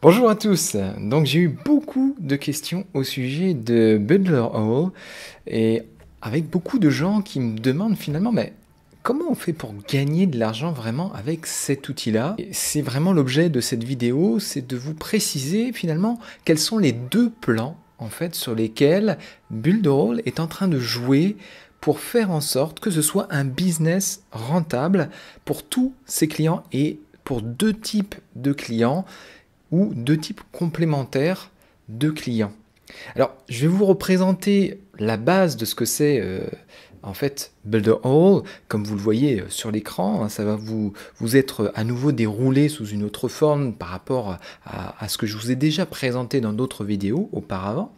Bonjour à tous. Donc j'ai eu beaucoup de questions au sujet de Builder Hall et avec beaucoup de gens qui me demandent finalement mais comment on fait pour gagner de l'argent vraiment avec cet outil-là C'est vraiment l'objet de cette vidéo, c'est de vous préciser finalement quels sont les deux plans en fait sur lesquels Hall est en train de jouer pour faire en sorte que ce soit un business rentable pour tous ses clients et pour deux types de clients ou deux types complémentaires de clients. Alors, je vais vous représenter la base de ce que c'est euh, en fait Builder Hall, comme vous le voyez euh, sur l'écran, hein, ça va vous, vous être euh, à nouveau déroulé sous une autre forme par rapport à, à ce que je vous ai déjà présenté dans d'autres vidéos auparavant.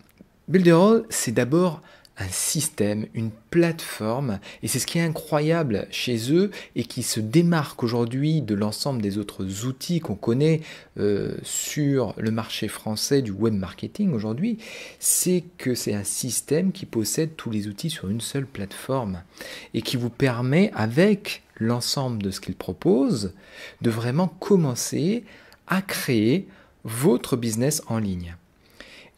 Builder Hall, c'est d'abord un système, une plateforme, et c'est ce qui est incroyable chez eux et qui se démarque aujourd'hui de l'ensemble des autres outils qu'on connaît euh, sur le marché français du web marketing aujourd'hui, c'est que c'est un système qui possède tous les outils sur une seule plateforme et qui vous permet avec l'ensemble de ce qu'il propose de vraiment commencer à créer votre business en ligne.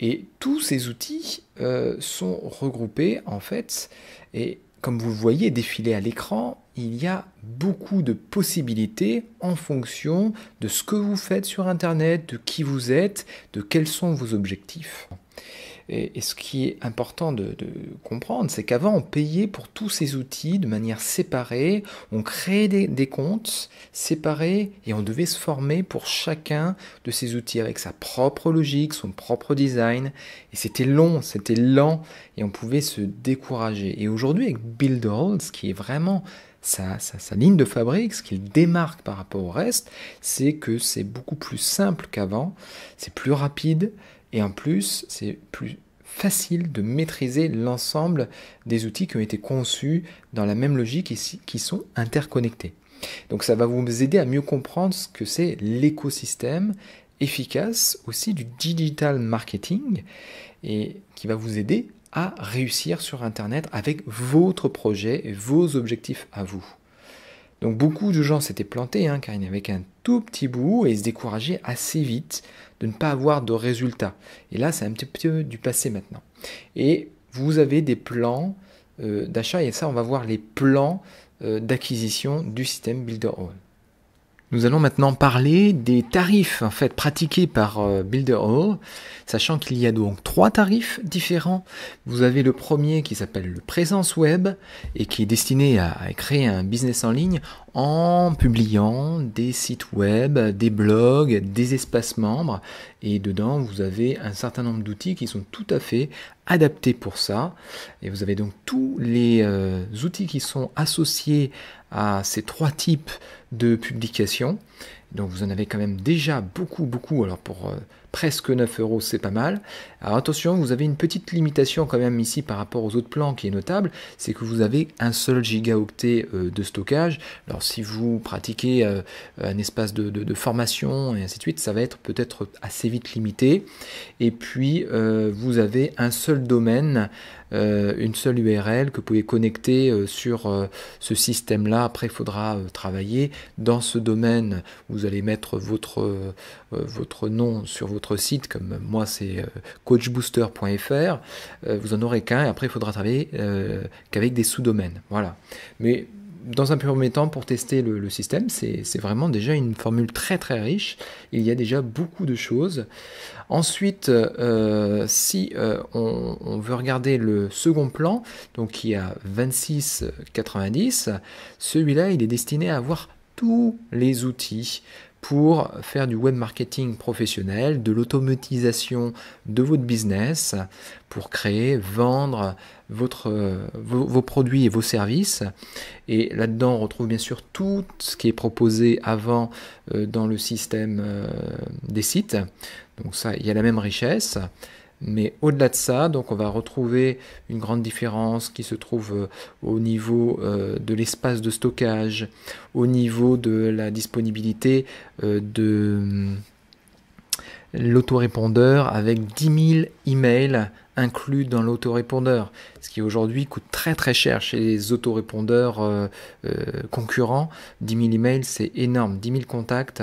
Et tous ces outils euh, sont regroupés en fait, et comme vous le voyez défiler à l'écran, il y a beaucoup de possibilités en fonction de ce que vous faites sur Internet, de qui vous êtes, de quels sont vos objectifs. Et, ce qui est important de, comprendre, c'est qu'avant, on payait pour tous ces outils de manière séparée, on créait des, comptes séparés et on devait se former pour chacun de ces outils avec sa propre logique, son propre design. Et c'était long, c'était lent et on pouvait se décourager. Et aujourd'hui, avec Buildhold, ce qui est vraiment sa, ligne de fabrique, ce qu'il démarque par rapport au reste, c'est que c'est beaucoup plus simple qu'avant, c'est plus rapide, et en plus, c'est plus facile de maîtriser l'ensemble des outils qui ont été conçus dans la même logique et qui sont interconnectés. Donc ça va vous aider à mieux comprendre ce que c'est l'écosystème efficace aussi du digital marketing et qui va vous aider à réussir sur Internet avec votre projet et vos objectifs à vous. Donc beaucoup de gens s'étaient plantés hein, car il n'y avait qu'un tout petit bout et ils se décourageaient assez vite de ne pas avoir de résultats. Et là, c'est un petit peu du passé maintenant. Et vous avez des plans euh, d'achat et ça, on va voir les plans euh, d'acquisition du système Builder Hall. Nous allons maintenant parler des tarifs en fait pratiqués par Hall, euh, sachant qu'il y a donc trois tarifs différents. Vous avez le premier qui s'appelle le présence web et qui est destiné à, à créer un business en ligne en publiant des sites web, des blogs, des espaces membres et dedans vous avez un certain nombre d'outils qui sont tout à fait adapté pour ça. Et vous avez donc tous les euh, outils qui sont associés à ces trois types de publications. Donc vous en avez quand même déjà beaucoup, beaucoup. Alors pour euh, presque 9 euros, c'est pas mal. Alors attention, vous avez une petite limitation quand même ici par rapport aux autres plans qui est notable, c'est que vous avez un seul gigaoctet euh, de stockage. Alors si vous pratiquez euh, un espace de, de, formation et ainsi de suite, ça va être peut-être assez vite limité. Et puis vous avez un seul domaine euh, une seule URL que vous pouvez connecter euh, sur euh, ce système-là. Après, il faudra travailler dans ce domaine. Vous allez mettre votre, votre nom sur votre site, comme moi c'est coachbooster.fr. vous en aurez qu'un et après, il faudra travailler qu'avec des sous-domaines. Voilà. Mais dans un premier temps, pour tester le, système, c'est vraiment déjà une formule très très riche. Il y a déjà beaucoup de choses. Ensuite, euh, si euh, on, on, veut regarder le second plan, donc qui a 26,90, celui-là, il est destiné à avoir tous les outils pour faire du web marketing professionnel, de l'automatisation de votre business, pour créer, vendre votre, vos, produits et vos services. Et là-dedans, on retrouve bien sûr tout ce qui est proposé avant euh, dans le système euh, des sites. Donc ça, il y a la même richesse. Mais au-delà de ça, donc on va retrouver une grande différence qui se trouve euh, au niveau euh, de l'espace de stockage, au niveau de la disponibilité euh, de hum, l'autorépondeur avec 10 000 emails inclus dans l'autorépondeur, ce qui aujourd'hui coûte très très cher chez les autorépondeurs euh, euh, concurrents. 10 000 emails, c'est énorme, 10 000 contacts.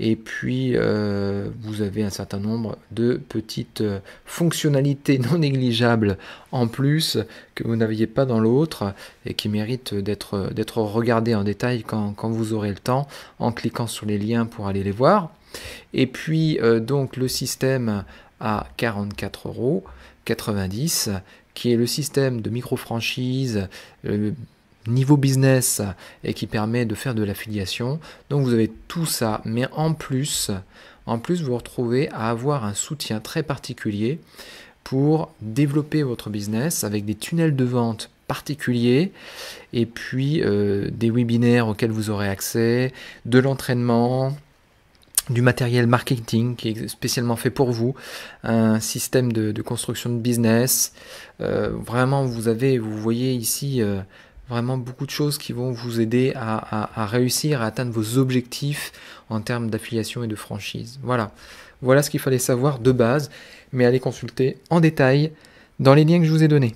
Et puis, euh, vous avez un certain nombre de petites fonctionnalités non négligeables en plus que vous n'aviez pas dans l'autre et qui méritent d'être regardées en détail quand, quand vous aurez le temps en cliquant sur les liens pour aller les voir. Et puis euh, donc le système à 44 euros qui est le système de micro-franchise niveau business et qui permet de faire de l'affiliation. Donc vous avez tout ça, mais en plus, en plus vous vous retrouvez à avoir un soutien très particulier pour développer votre business avec des tunnels de vente particuliers et puis euh, des webinaires auxquels vous aurez accès, de l'entraînement, du matériel marketing qui est spécialement fait pour vous, un système de, construction de business. Euh, vraiment, vous avez, vous voyez ici euh, vraiment beaucoup de choses qui vont vous aider à, à réussir, à atteindre vos objectifs en termes d'affiliation et de franchise. Voilà, voilà ce qu'il fallait savoir de base, mais allez consulter en détail dans les liens que je vous ai donnés.